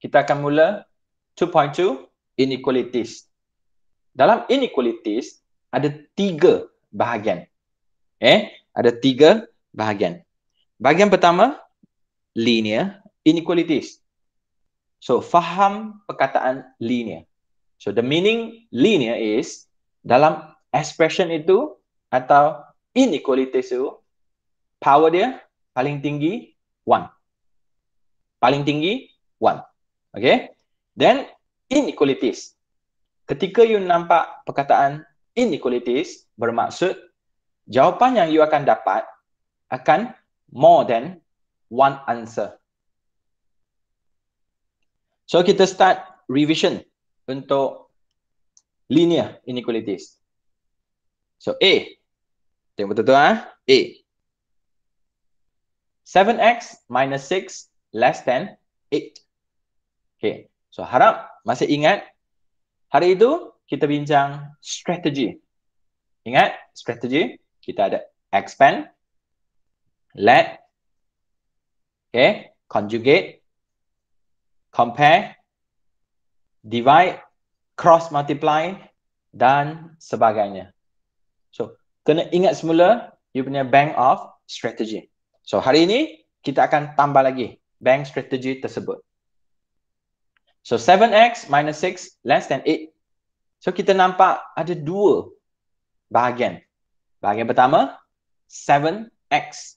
kita akan mula 2.2 inequalities. Dalam inequalities ada tiga bahagian. Eh, ada tiga bahagian. Bahagian pertama linear inequalities. So faham perkataan linear. So the meaning linear is dalam expression itu atau inequality itu power dia paling tinggi 1. Paling tinggi 1. Okay. Then inequalities. Ketika you nampak perkataan inequalities bermaksud jawapan yang you akan dapat akan more than one answer. So kita start revision untuk linear inequalities. So A. Tengok betul-betul ah. A. 7x minus 6 less than 8. Okay. So harap masih ingat hari itu kita bincang strategi. Ingat strategi kita ada expand, let, okay, conjugate, compare, divide, cross multiply dan sebagainya. So kena ingat semula you punya bank of strategy. So hari ini kita akan tambah lagi bank strategy tersebut. So 7x minus 6 less than 8. So kita nampak ada dua bahagian. Bahagian pertama, 7x.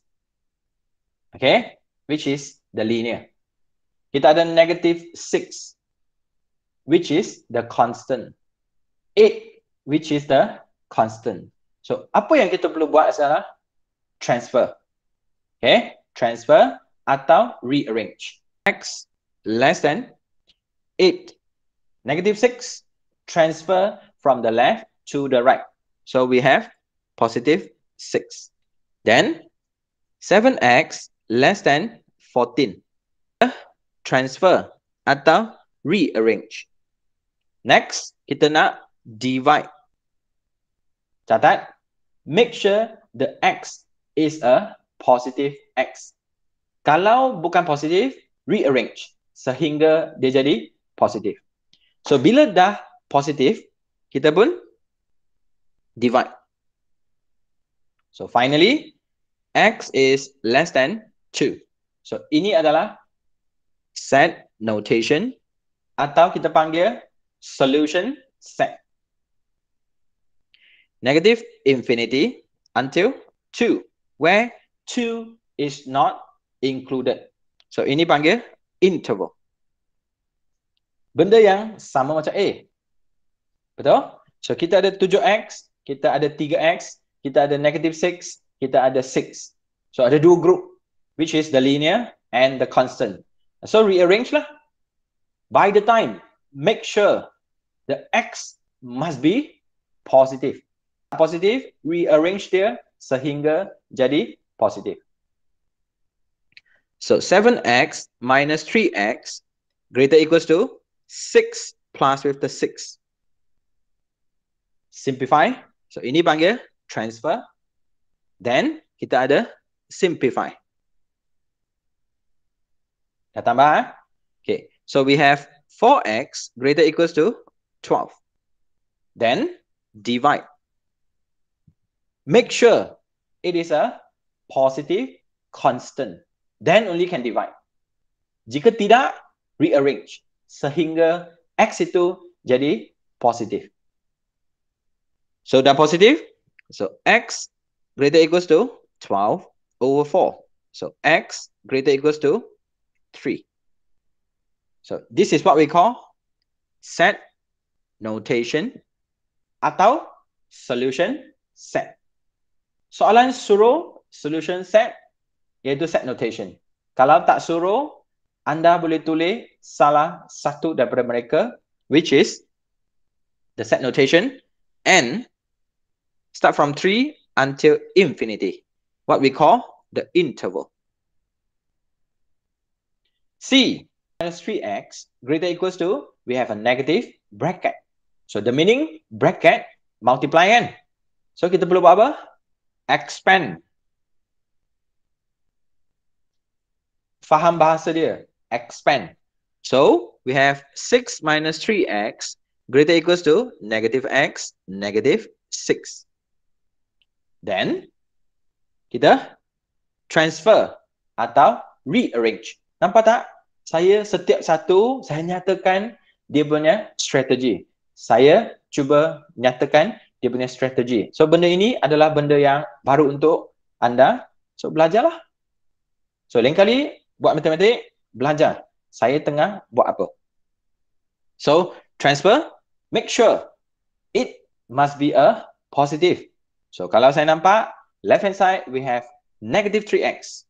Okay, which is the linear. Kita ada negative 6, which is the constant. 8, which is the constant. So apa yang kita perlu buat sekarang? Transfer. Okay, transfer atau rearrange. x less than 8. Negative 6, transfer from the left to the right. So we have positive 6. Then 7x less than 14. Transfer atau rearrange. Next, kita nak divide. Catat, make sure the x is a positive x. Kalau bukan positive rearrange sehingga dia jadi Positif, So bila dah positif, kita pun divide. So finally, x is less than 2. So ini adalah set notation atau kita panggil solution set. Negative infinity until 2, where 2 is not included. So ini panggil interval benda yang sama macam A. Betul? So kita ada 7x, kita ada 3x, kita ada negative 6, kita ada 6. So ada dua group which is the linear and the constant. So rearrange lah. By the time, make sure the x must be positive. Positive, rearrange dia sehingga jadi positive. So 7x minus 3x greater equals to six plus with the six. Simplify. So ini panggil transfer. Then kita ada simplify. Dah tambah. Eh? Okay. So we have four x greater equals to twelve. Then divide. Make sure it is a positive constant. Then only can divide. Jika tidak, rearrange sehingga X itu jadi positif. So dah positif. So X greater equals to 12 over 4. So X greater equals to 3. So this is what we call set notation atau solution set. Soalan suruh solution set iaitu set notation. Kalau tak suruh anda boleh tulis salah satu daripada mereka which is the set notation n start from 3 until infinity what we call the interval c minus 3x greater equals to we have a negative bracket so the meaning bracket multiply n so kita perlu buat apa expand faham bahasa dia expand. So we have 6 minus 3x greater equals to negative x negative 6. Then kita transfer atau rearrange. Nampak tak? Saya setiap satu saya nyatakan dia punya strategi. Saya cuba nyatakan dia punya strategi. So benda ini adalah benda yang baru untuk anda. So belajarlah. So lain kali buat matematik belajar saya tengah buat apa. So, transfer, make sure it must be a positive. So, kalau saya nampak, left hand side we have negative 3x.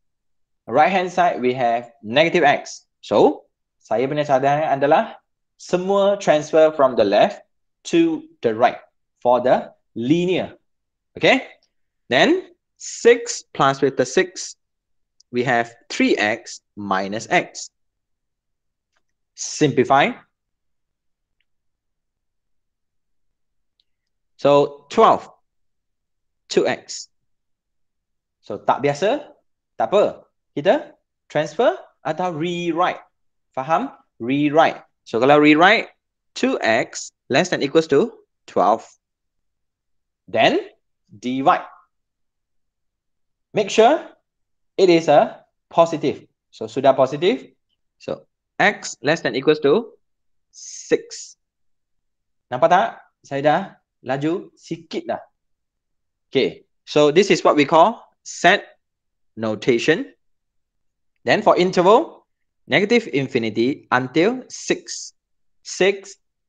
Right hand side we have negative x. So, saya punya cadangan adalah semua transfer from the left to the right for the linear. Okay? Then, 6 plus with the 6 we have 3x minus x. Simplify. So 12, 2x. So tak biasa, tak apa. Kita transfer atau rewrite. Faham? Rewrite. So kalau rewrite, 2x less than equals to 12. Then divide. Make sure it is a positive. So sudah positive. So x less than equals to 6. Nampak tak? Saya dah laju sikit dah. Okay. So this is what we call set notation. Then for interval, negative infinity until 6. 6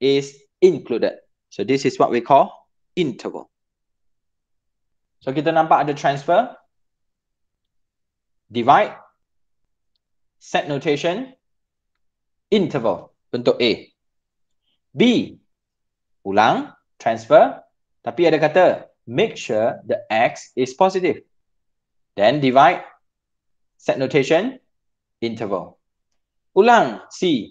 is included. So this is what we call interval. So kita nampak ada transfer divide, set notation, interval untuk A. B, ulang, transfer, tapi ada kata make sure the X is positive. Then divide, set notation, interval. Ulang, C,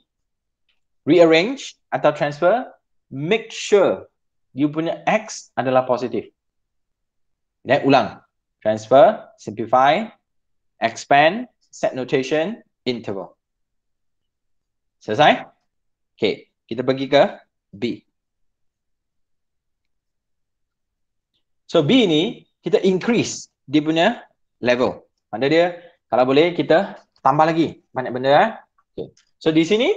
rearrange atau transfer, make sure you punya X adalah positif. Then ulang, transfer, simplify expand, set notation, interval. Selesai? Okay, kita pergi ke B. So B ni kita increase dia punya level. Maksudnya dia kalau boleh kita tambah lagi banyak benda. Eh? Okay. So di sini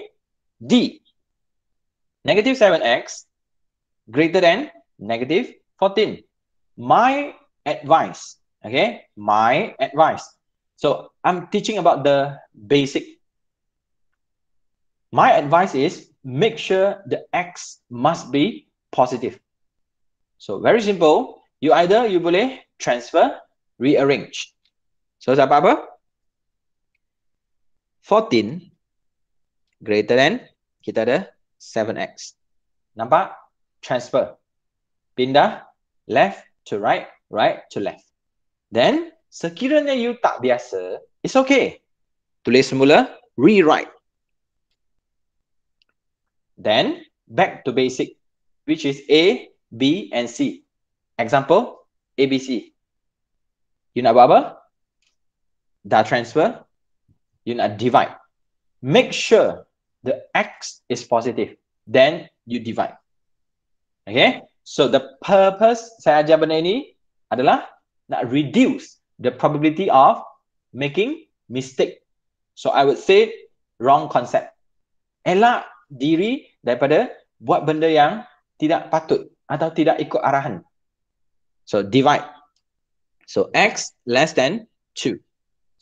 D. Negative 7x greater than negative 14. My advice. Okay. My advice. So I'm teaching about the basic. My advice is make sure the X must be positive. So very simple. You either you boleh transfer, rearrange. So siapa apa? 14 greater than kita ada 7x. Nampak? Transfer. Pindah left to right, right to left. Then Sekiranya you tak biasa, it's okay. Tulis semula, rewrite. Then, back to basic, which is A, B and C. Example, A, B, C. You nak buat apa? Dah transfer. You nak divide. Make sure the X is positive. Then you divide. Okay? So the purpose saya ajar benda ini adalah nak reduce the probability of making mistake. So I would say wrong concept. Elak diri daripada buat benda yang tidak patut atau tidak ikut arahan. So divide. So x less than 2.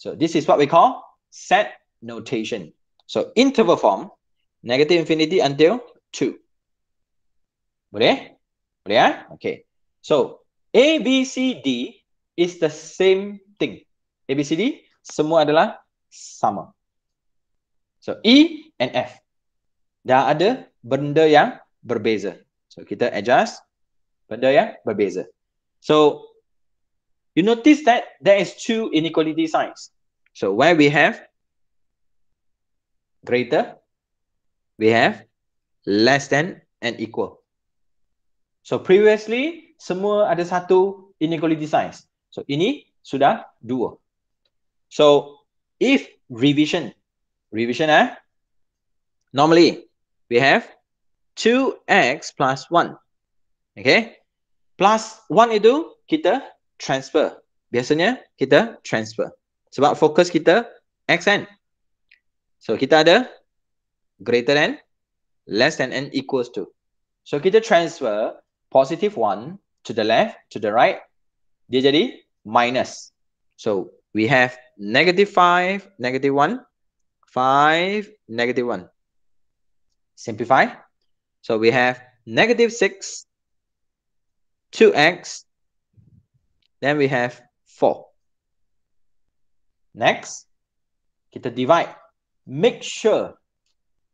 So this is what we call set notation. So interval form negative infinity until 2. Boleh? Boleh ya? Okay. So A, B, C, D is the same thing. A, B, C, D, semua adalah sama. So, E and F. Dah ada benda yang berbeza. So, kita adjust benda yang berbeza. So, you notice that there is two inequality signs. So, where we have greater, we have less than and equal. So, previously, semua ada satu inequality signs. So ini sudah dua. So if revision, revision eh, normally we have 2x plus 1. Okay. Plus 1 itu kita transfer. Biasanya kita transfer. Sebab fokus kita x n. So kita ada greater than, less than n equals to. So kita transfer positive 1 to the left, to the right. Dia jadi minus. So we have negative 5, negative 1, 5, negative 1. Simplify. So we have negative 6, 2x, then we have 4. Next, kita divide. Make sure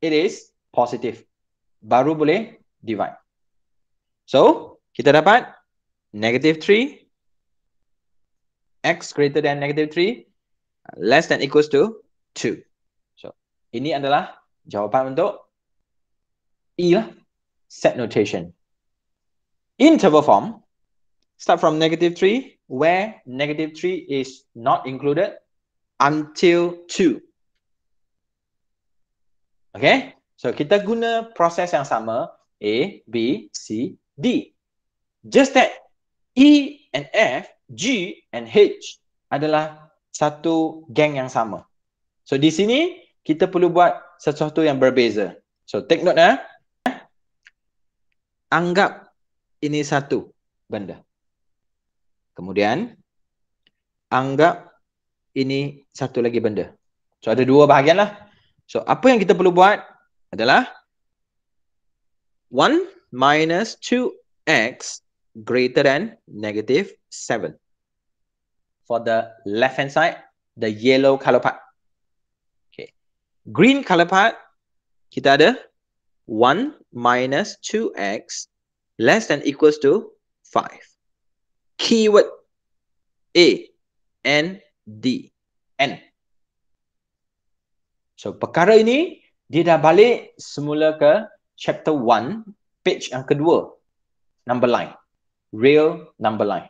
it is positive. Baru boleh divide. So, kita dapat negative 3, x greater than negative 3 less than equals to 2. So ini adalah jawapan untuk E lah, set notation. Interval form, start from negative 3 where negative 3 is not included until 2. Okay, so kita guna proses yang sama A, B, C, D. Just that E and F G and H adalah satu geng yang sama. So di sini kita perlu buat sesuatu yang berbeza. So take note eh. Anggap ini satu benda. Kemudian anggap ini satu lagi benda. So ada dua bahagian lah. So apa yang kita perlu buat adalah 1 minus 2x greater than negative 7. For the left-hand side, the yellow color part. Okay. Green color part, kita ada 1 minus 2x less than equals to 5. Keyword A and D. N. So, perkara ini, dia dah balik semula ke chapter 1, page yang kedua, number line. real number line.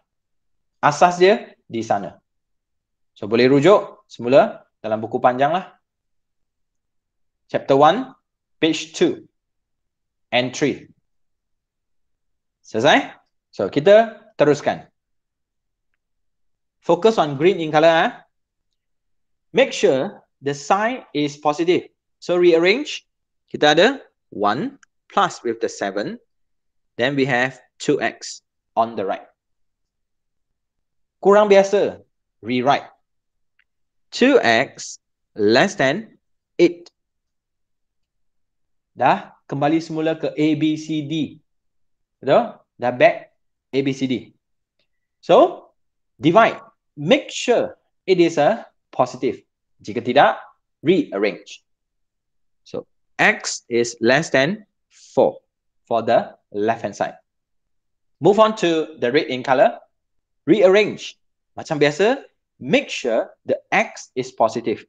Asas dia di sana. So boleh rujuk semula dalam buku panjang lah. Chapter 1, page 2 entry. Selesai? So kita teruskan. Focus on green in color. Eh? Make sure the sign is positive. So rearrange. Kita ada 1 plus with the 7. Then we have 2x. on the right. Kurang biasa, rewrite. 2x less than 8. Dah kembali semula ke A, B, C, D. Betul? Dah back A, B, C, D. So, divide. Make sure it is a positive. Jika tidak, rearrange. So, x is less than 4 for the left-hand side. Move on to the red in color. Rearrange. Macam biasa, make sure the x is positive.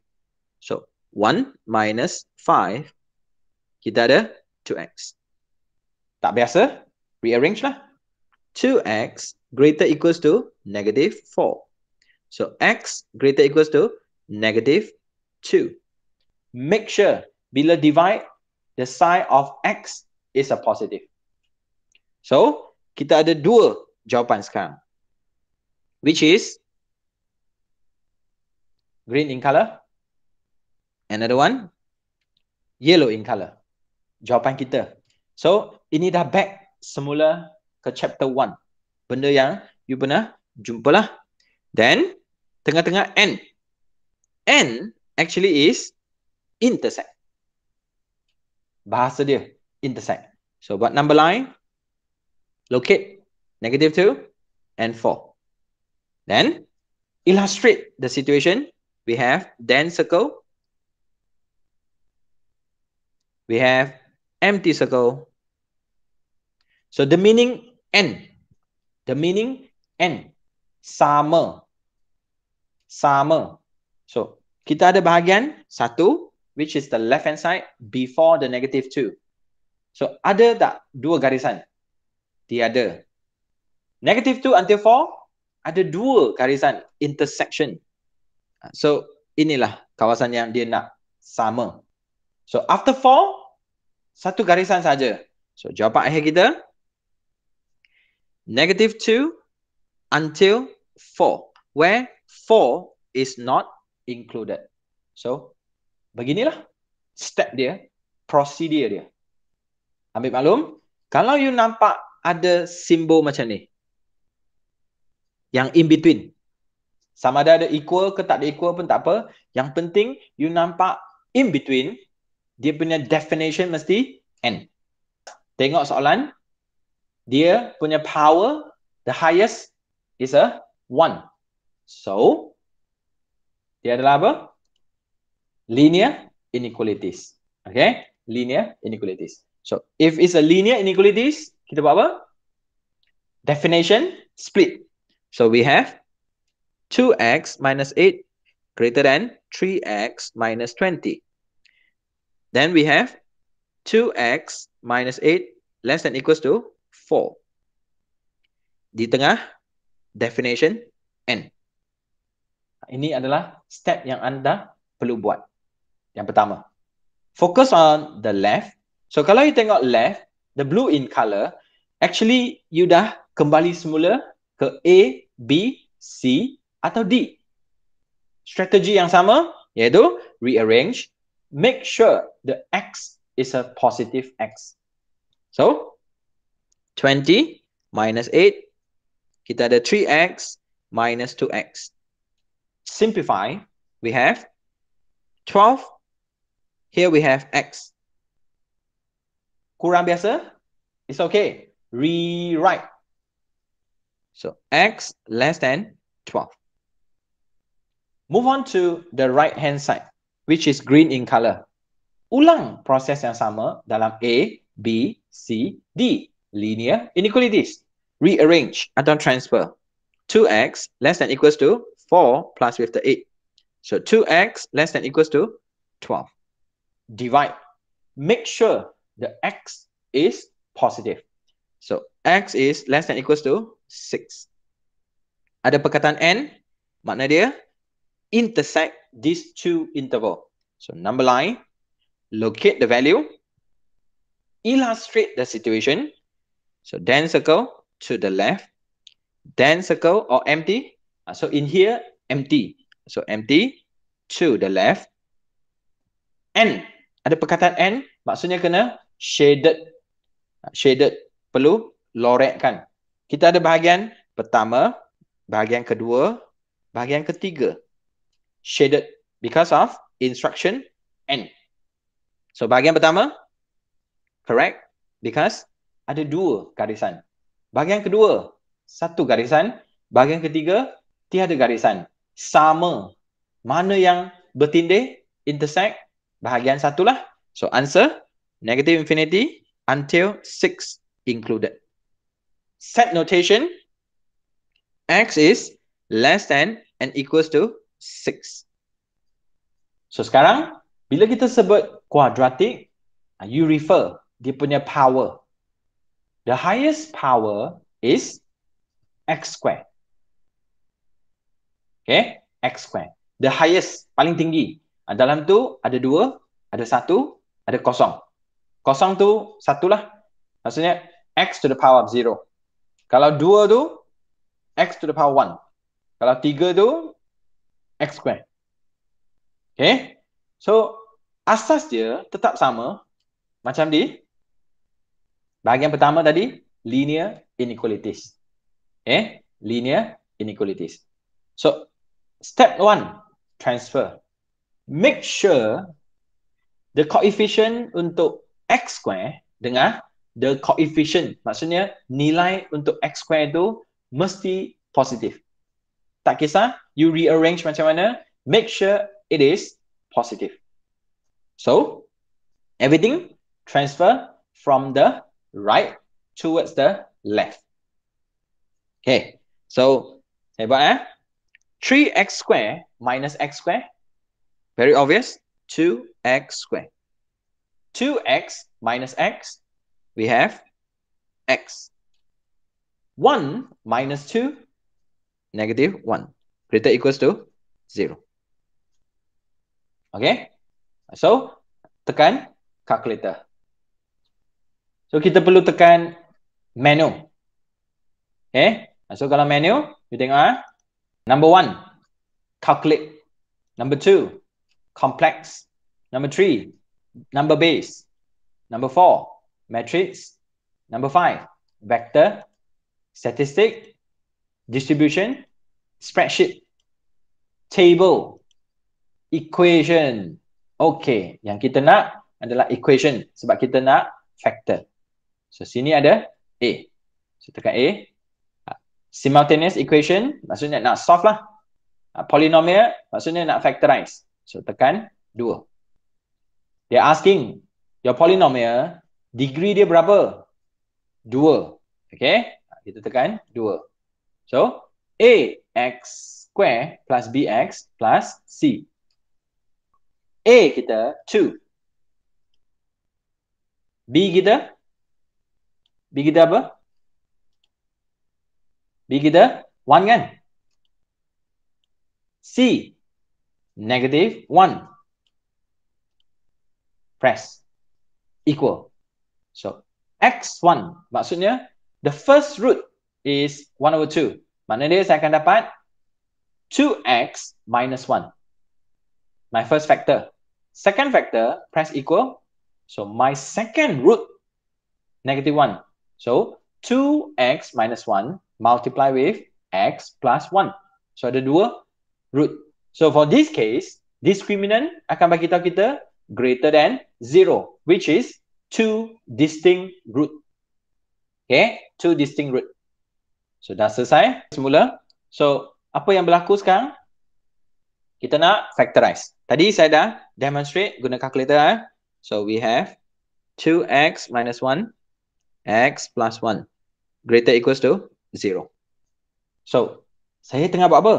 So, 1 minus 5, kita ada 2x. Tak biasa, rearrange lah. 2x greater equals to negative 4. So, x greater equals to negative 2. Make sure bila divide, the sign of x is a positive. So, kita ada dua jawapan sekarang which is green in color another one yellow in color jawapan kita so ini dah back semula ke chapter one. benda yang you pernah jumpalah then tengah-tengah n n actually is intersect bahasa dia intersect so buat number line locate negative 2 and 4. Then illustrate the situation. We have then circle. We have empty circle. So the meaning n. The meaning n. Sama. Sama. So kita ada bahagian satu which is the left hand side before the negative 2. So ada tak dua garisan? tiada. Negative 2 until 4 ada dua garisan intersection. Ah, so inilah kawasan yang dia nak sama. So after 4 satu garisan saja. So jawapan akhir kita negative 2 until 4 where 4 is not included. So beginilah step dia, prosedur dia. Ambil maklum, kalau you nampak ada simbol macam ni yang in between sama ada ada equal ke tak ada equal pun tak apa yang penting you nampak in between dia punya definition mesti n tengok soalan dia punya power the highest is a 1 so dia adalah apa linear inequalities okay linear inequalities so if it's a linear inequalities kita buat apa? Definition split. So we have 2x minus 8 greater than 3x minus 20. Then we have 2x minus 8 less than equals to 4. Di tengah, definition N. Ini adalah step yang anda perlu buat. Yang pertama, focus on the left. So kalau you tengok left, the blue in color, actually you dah kembali semula ke A, B, C atau D. Strategi yang sama iaitu rearrange, make sure the X is a positive X. So, 20 minus 8, kita ada 3X minus 2X. Simplify, we have 12, here we have X. Kurang biasa? It's okay. rewrite. So x less than 12. Move on to the right hand side, which is green in color. Ulang process yang sama dalam A, B, C, D. Linear inequalities. Rearrange atau transfer. 2x less than equals to 4 plus with the 8. So 2x less than equals to 12. Divide. Make sure the x is positive. So x is less than equals to 6. Ada perkataan n, makna dia intersect these two interval. So number line, locate the value, illustrate the situation. So then circle to the left, then circle or empty. Ah, so in here, empty. So empty to the left. N, ada perkataan n, maksudnya kena shaded. Ah, shaded perlu lorekkan. Kita ada bahagian pertama, bahagian kedua, bahagian ketiga. Shaded because of instruction N. So bahagian pertama, correct because ada dua garisan. Bahagian kedua, satu garisan. Bahagian ketiga, tiada garisan. Sama. Mana yang bertindih, intersect, bahagian satulah. So answer, negative infinity until sixth included. Set notation, x is less than and equals to 6. So sekarang, bila kita sebut quadratic, ah, you refer dia punya power. The highest power is x square. Okay, x square. The highest, paling tinggi. Ah, dalam tu ada dua, ada satu, ada kosong. Kosong tu satulah. Maksudnya x to the power of 0. Kalau 2 tu, x to the power 1. Kalau 3 tu, x square. Okay. So, asas dia tetap sama macam di bahagian pertama tadi, linear inequalities. Okay. Linear inequalities. So, step 1, transfer. Make sure the coefficient untuk x square dengan the coefficient maksudnya nilai untuk x square tu mesti positif tak kisah you rearrange macam mana make sure it is positive so everything transfer from the right towards the left okay so hebat eh 3x square minus x square very obvious 2x square 2x minus x we have x. 1 minus 2, negative 1. Greater equals to 0. Okay? So, tekan calculator. So, kita perlu tekan menu. Okay? So, kalau menu, you tengok ah. Number 1, calculate. Number 2, complex. Number 3, number base. Number 4, Matrix, Number five, vector, statistic, distribution, spreadsheet, table, equation. Okay, yang kita nak adalah equation sebab kita nak factor. So sini ada A. So tekan A. Ah, simultaneous equation, maksudnya nak solve lah. Ah, polynomial, maksudnya nak factorize. So tekan 2. They're asking your polynomial degree dia berapa? Dua, Okay. Kita tekan dua. So, a x square plus b x plus C. A kita 2. B kita? B kita apa? B kita one kan? C negative one. Press. Equal. So X1 maksudnya the first root is 1 over 2. Maknanya saya akan dapat 2X minus 1. My first factor. Second factor, press equal. So my second root, negative 1. So 2X minus 1 multiply with X plus 1. So ada dua root. So for this case, discriminant akan bagi tahu kita greater than 0, which is two distinct root. Okay, two distinct root. So dah selesai semula. So apa yang berlaku sekarang? Kita nak factorize. Tadi saya dah demonstrate guna kalkulator. Eh. So we have 2x minus 1, x plus 1 greater equals to 0. So saya tengah buat apa?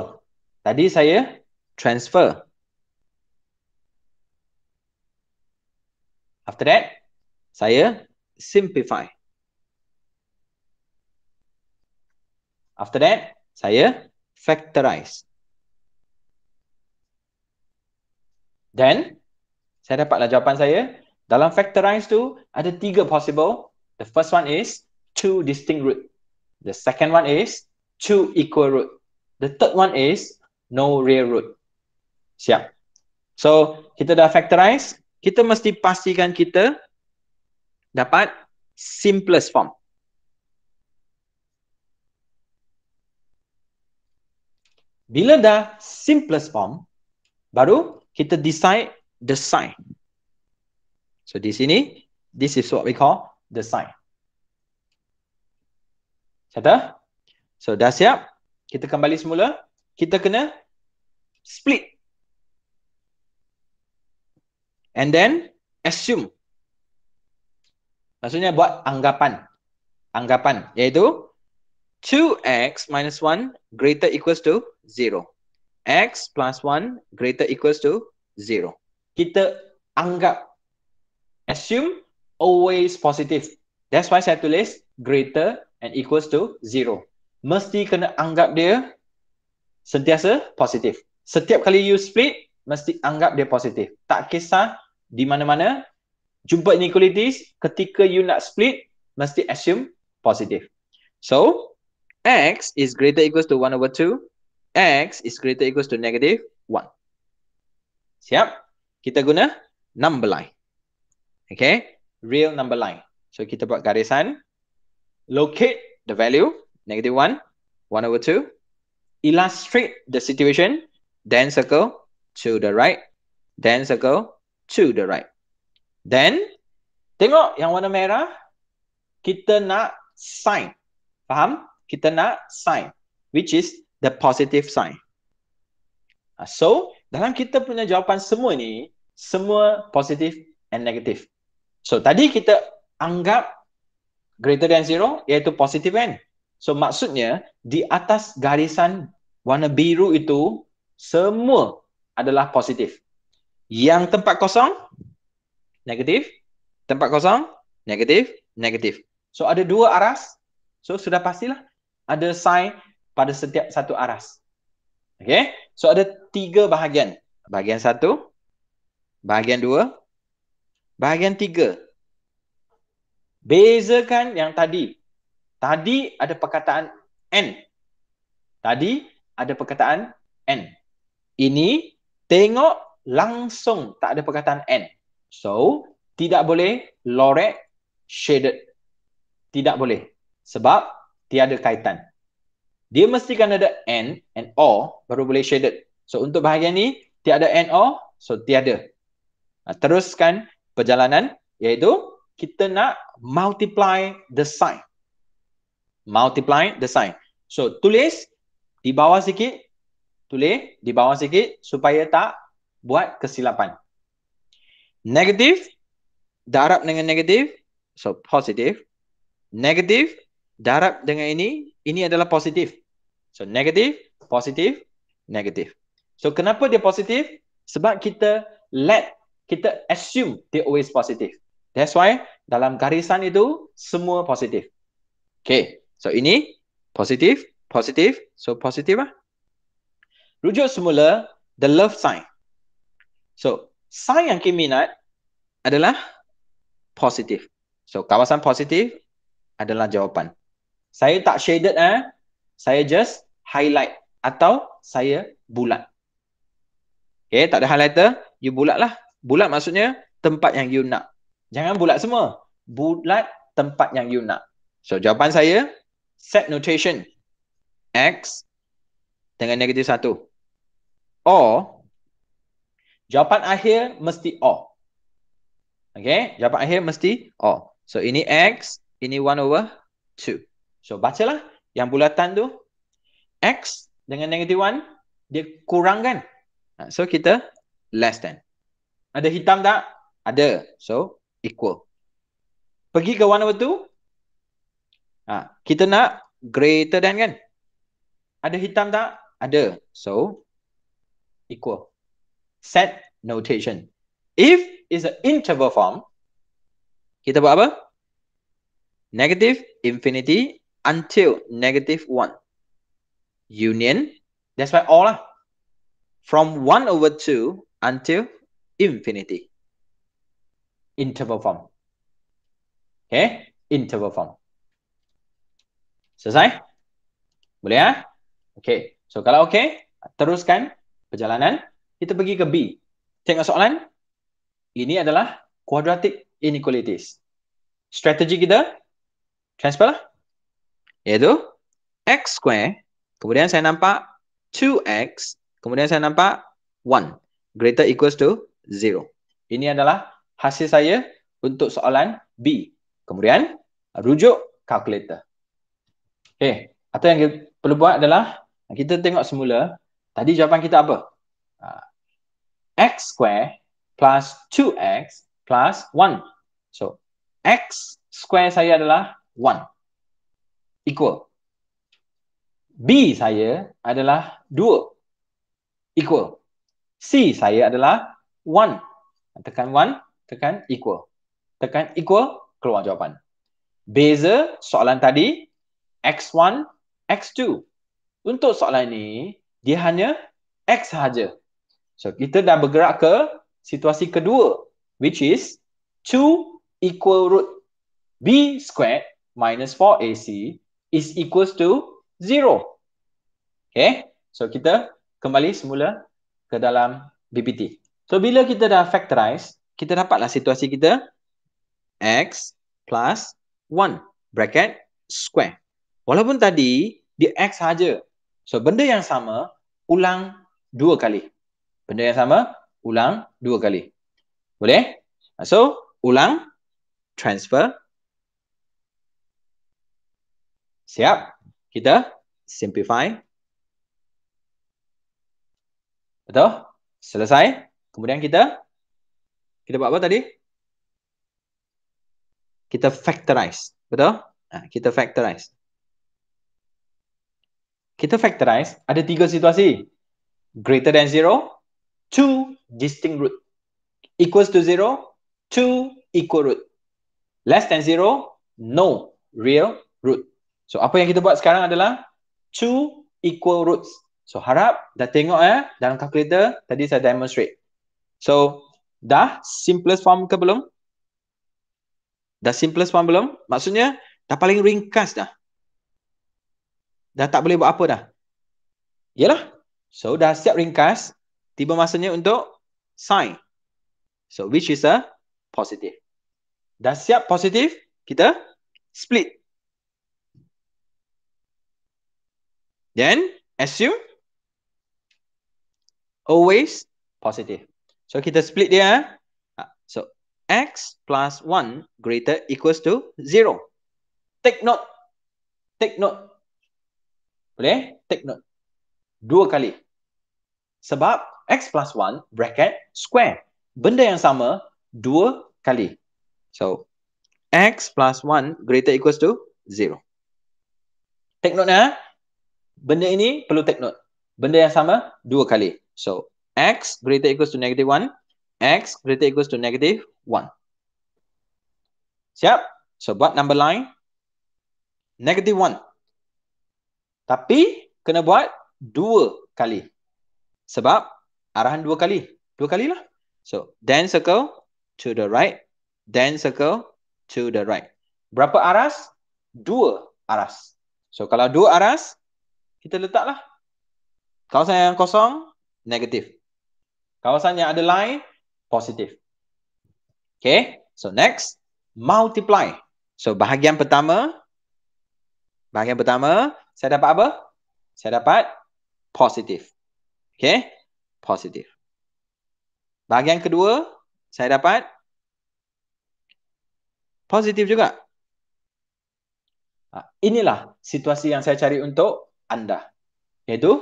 Tadi saya transfer. After that, saya simplify. After that, saya factorize. Then, saya dapatlah jawapan saya. Dalam factorize tu, ada tiga possible. The first one is two distinct root. The second one is two equal root. The third one is no real root. Siap. So, kita dah factorize. Kita mesti pastikan kita dapat simplest form. Bila dah simplest form, baru kita decide the sign. So di sini, this is what we call the sign. Kata? So dah siap. Kita kembali semula. Kita kena split. And then assume. Maksudnya buat anggapan. Anggapan iaitu 2x minus 1 greater equals to 0. x plus 1 greater equals to 0. Kita anggap. Assume always positive. That's why saya tulis greater and equals to 0. Mesti kena anggap dia sentiasa positif. Setiap kali you split, mesti anggap dia positif. Tak kisah di mana-mana, jumpa inequalities ketika you nak split mesti assume positive so x is greater equals to 1 over 2 x is greater equals to negative 1 siap kita guna number line okay real number line so kita buat garisan locate the value negative 1 1 over 2 illustrate the situation then circle to the right then circle to the right Then, tengok yang warna merah, kita nak sign. Faham? Kita nak sign, which is the positive sign. Ah, so, dalam kita punya jawapan semua ni, semua positive and negative. So, tadi kita anggap greater than zero, iaitu positive kan? So, maksudnya di atas garisan warna biru itu, semua adalah positif. Yang tempat kosong, negatif, tempat kosong, negatif, negatif. So ada dua aras. So sudah pastilah ada sign pada setiap satu aras. Okay. So ada tiga bahagian. Bahagian satu, bahagian dua, bahagian tiga. Bezakan yang tadi. Tadi ada perkataan N. Tadi ada perkataan N. Ini tengok langsung tak ada perkataan N. So, tidak boleh lorek shaded. Tidak boleh. Sebab tiada kaitan. Dia mesti kena ada and and or baru boleh shaded. So, untuk bahagian ni, tiada and or. So, tiada. Nah, teruskan perjalanan iaitu kita nak multiply the sign. Multiply the sign. So, tulis di bawah sikit. Tulis di bawah sikit supaya tak buat kesilapan. Negatif darab dengan negatif so positif. Negatif darab dengan ini ini adalah positif. so negatif positif negatif. so kenapa dia positif sebab kita let kita assume dia always positif. that's why dalam garisan itu semua positif. okay so ini positif positif so positive lah. rujuk semula the love sign so sign yang kami nak adalah positif. So kawasan positif adalah jawapan. Saya tak shaded eh. Saya just highlight atau saya bulat. Okay, tak ada highlighter, you bulat lah. Bulat maksudnya tempat yang you nak. Jangan bulat semua. Bulat tempat yang you nak. So jawapan saya, set notation. X dengan negatif satu. Or Jawapan akhir mesti all. Okay, jawapan akhir mesti all. So ini x, ini 1 over 2. So baca lah, yang bulatan tu. x dengan negative 1, dia kurangkan. Ha, so kita less than. Ada hitam tak? Ada. So equal. Pergi ke 1 over 2. Ha, kita nak greater than kan? Ada hitam tak? Ada. So equal set notation. If is an interval form, kita buat apa? Negative infinity until negative 1. Union, that's why all lah. From 1 over 2 until infinity. Interval form. Okay, interval form. Selesai? Boleh ya? Okay, so kalau okay, teruskan perjalanan kita pergi ke B. Tengok soalan. Ini adalah quadratic inequalities. Strategi kita, transfer lah. Iaitu x square, kemudian saya nampak 2x, kemudian saya nampak 1. Greater equals to 0. Ini adalah hasil saya untuk soalan B. Kemudian, rujuk calculator. Okay. Apa yang kita perlu buat adalah, kita tengok semula, tadi jawapan kita apa? Ah, x square plus 2x plus 1. So, x square saya adalah 1. Equal. B saya adalah 2. Equal. C saya adalah 1. Tekan 1, tekan equal. Tekan equal, keluar jawapan. Beza soalan tadi, x1, x2. Untuk soalan ini, dia hanya x sahaja. So kita dah bergerak ke situasi kedua which is 2 equal root b squared minus 4ac is equals to 0. Okay. So kita kembali semula ke dalam BPT. So bila kita dah factorize, kita dapatlah situasi kita x plus 1 bracket square. Walaupun tadi dia x saja. So benda yang sama ulang dua kali. Benda yang sama, ulang dua kali. Boleh? So, ulang, transfer. Siap? Kita simplify. Betul? Selesai. Kemudian kita, kita buat apa tadi? Kita factorize. Betul? Ha, kita factorize. Kita factorize, ada tiga situasi. Greater than zero, two distinct root. Equals to zero, two equal root. Less than zero, no real root. So apa yang kita buat sekarang adalah two equal roots. So harap dah tengok eh, dalam kalkulator tadi saya demonstrate. So dah simplest form ke belum? Dah simplest form belum? Maksudnya dah paling ringkas dah. Dah tak boleh buat apa dah. Yalah. So dah siap ringkas tiba masanya untuk sign. So which is a positive. Dah siap positif, kita split. Then assume always positive. So kita split dia. Eh? Ah, so x plus 1 greater equals to 0. Take note. Take note. Boleh? Take note. Dua kali sebab x plus 1 bracket square. Benda yang sama 2 kali. So, x plus 1 greater equals to 0. Take note ya. Benda ini perlu take note. Benda yang sama 2 kali. So, x greater equals to negative 1, x greater equals to negative 1. Siap? So, buat number line. Negative 1. Tapi, kena buat 2 kali. Sebab arahan dua kali. Dua kali lah. So, then circle to the right. Then circle to the right. Berapa aras? Dua aras. So, kalau dua aras, kita letaklah. Kawasan yang kosong, negatif. Kawasan yang ada line, positif. Okay. So, next. Multiply. So, bahagian pertama. Bahagian pertama, saya dapat apa? Saya dapat positif. Okay. Positif. Bahagian kedua, saya dapat positif juga. Ha, inilah situasi yang saya cari untuk anda. Iaitu,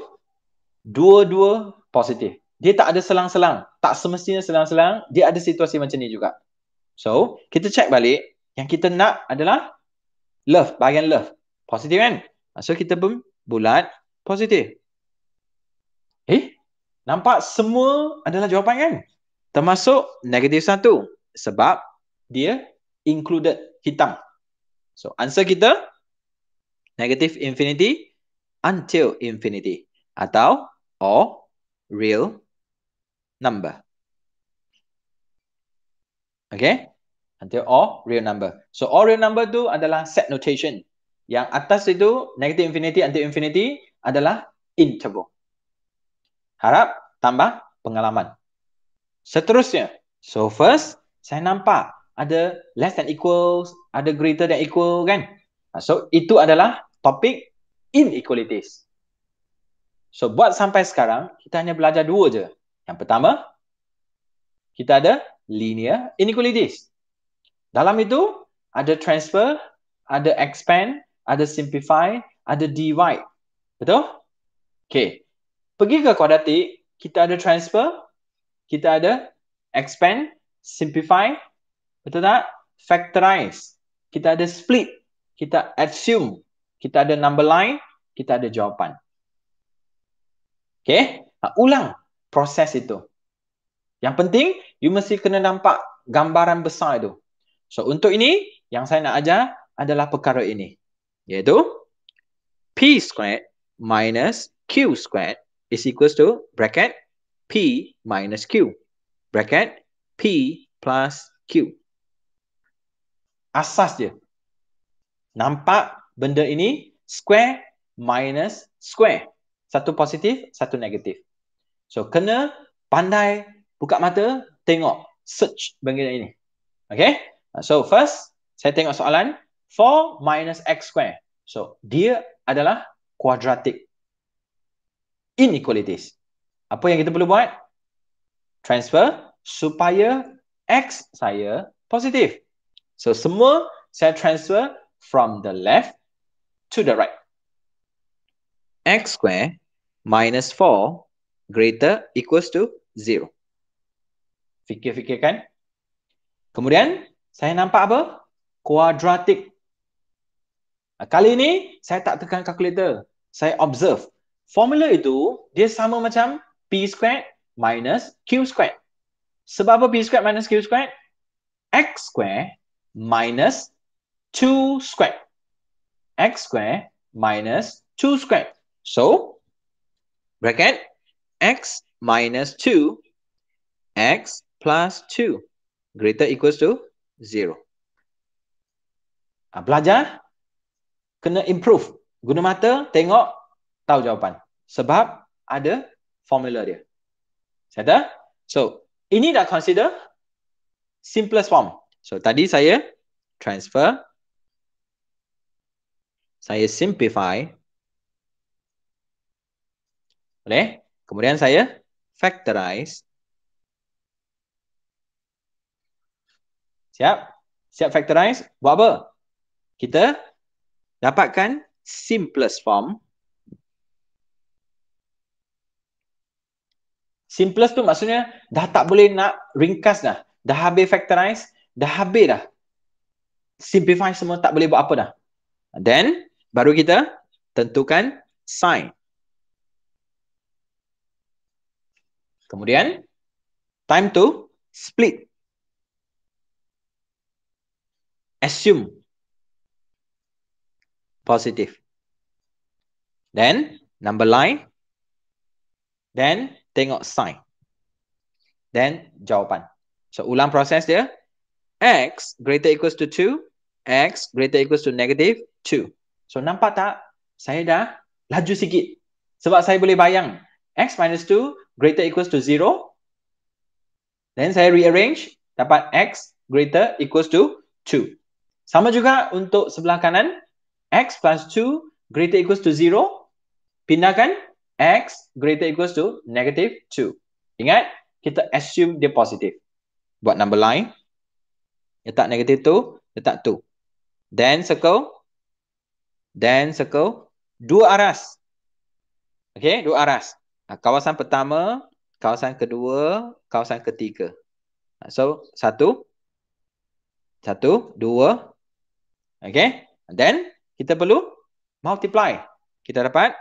dua-dua positif. Dia tak ada selang-selang. Tak semestinya selang-selang, dia ada situasi macam ni juga. So, kita check balik. Yang kita nak adalah love, bahagian love. Positif kan? Ha, so, kita pun bulat positif. Nampak semua adalah jawapan kan? Termasuk negatif satu sebab dia included hitam. So answer kita negative infinity until infinity atau or real number. Okay? Until or real number. So all real number tu adalah set notation. Yang atas itu negative infinity until infinity adalah interval harap tambah pengalaman. Seterusnya, so first saya nampak ada less than equals, ada greater than equal kan? Ha, so itu adalah topik inequalities. So buat sampai sekarang kita hanya belajar dua je. Yang pertama kita ada linear inequalities. Dalam itu ada transfer, ada expand, ada simplify, ada divide. Betul? Okay pergi ke quadratic, kita ada transfer, kita ada expand, simplify, betul tak? Factorize, kita ada split, kita assume, kita ada number line, kita ada jawapan. Okay, ha, ulang proses itu. Yang penting, you mesti kena nampak gambaran besar itu. So, untuk ini, yang saya nak ajar adalah perkara ini. Iaitu, P squared minus Q squared is equals to bracket P minus Q. Bracket P plus Q. Asas dia. Nampak benda ini square minus square. Satu positif, satu negatif. So, kena pandai buka mata, tengok. Search benda ini. Okay? So, first, saya tengok soalan. 4 minus x square. So, dia adalah quadratic inequalities. Apa yang kita perlu buat? Transfer supaya X saya positif. So semua saya transfer from the left to the right. X square minus 4 greater equals to 0. Fikir-fikirkan. Kemudian saya nampak apa? Quadratic. Kali ini saya tak tekan kalkulator. Saya observe formula itu dia sama macam p squared minus q squared. Sebab apa p squared minus q squared? x squared minus 2 squared. x squared minus 2 squared. So, bracket x minus 2 x plus 2 greater equals to 0. Ah, belajar, kena improve. Guna mata, tengok tahu jawapan. Sebab ada formula dia. Sada? So, ini dah consider simplest form. So, tadi saya transfer. Saya simplify. Boleh? Kemudian saya factorize. Siap? Siap factorize? Buat apa? Kita dapatkan Simplest form. Simplest tu maksudnya dah tak boleh nak ringkas dah. Dah habis factorize, dah habis dah. Simplify semua tak boleh buat apa dah. Then baru kita tentukan sign. Kemudian time to split. Assume positive. Then number line. Then tengok sign. Then jawapan. So ulang proses dia. X greater equals to 2. X greater equals to negative 2. So nampak tak? Saya dah laju sikit. Sebab saya boleh bayang. X minus 2 greater equals to 0. Then saya rearrange. Dapat X greater equals to 2. Sama juga untuk sebelah kanan. X plus 2 greater equals to 0. Pindahkan x greater equals to negative 2. Ingat, kita assume dia positif. Buat number line. Letak negative 2, letak 2. Then circle. Then circle. Dua aras. Okay, dua aras. Ha, kawasan pertama, kawasan kedua, kawasan ketiga. Ha, so, satu. Satu, dua. Okay, then kita perlu multiply. Kita dapat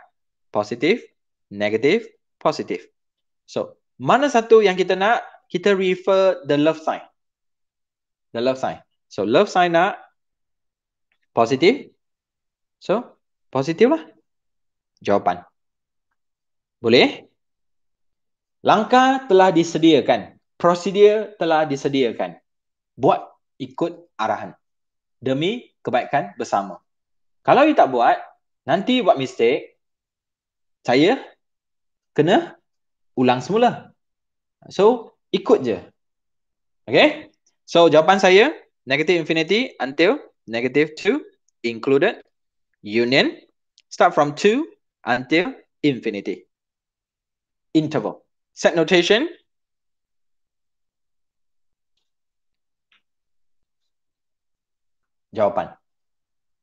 positif. 2 negative, positive. So, mana satu yang kita nak, kita refer the love sign. The love sign. So, love sign nak positive. So, positive lah jawapan. Boleh? Langkah telah disediakan. Prosedur telah disediakan. Buat ikut arahan. Demi kebaikan bersama. Kalau you tak buat, nanti buat mistake, saya kena ulang semula. So, ikut je. Okay? So, jawapan saya, negative infinity until negative 2 included union. Start from 2 until infinity. Interval. Set notation. Jawapan.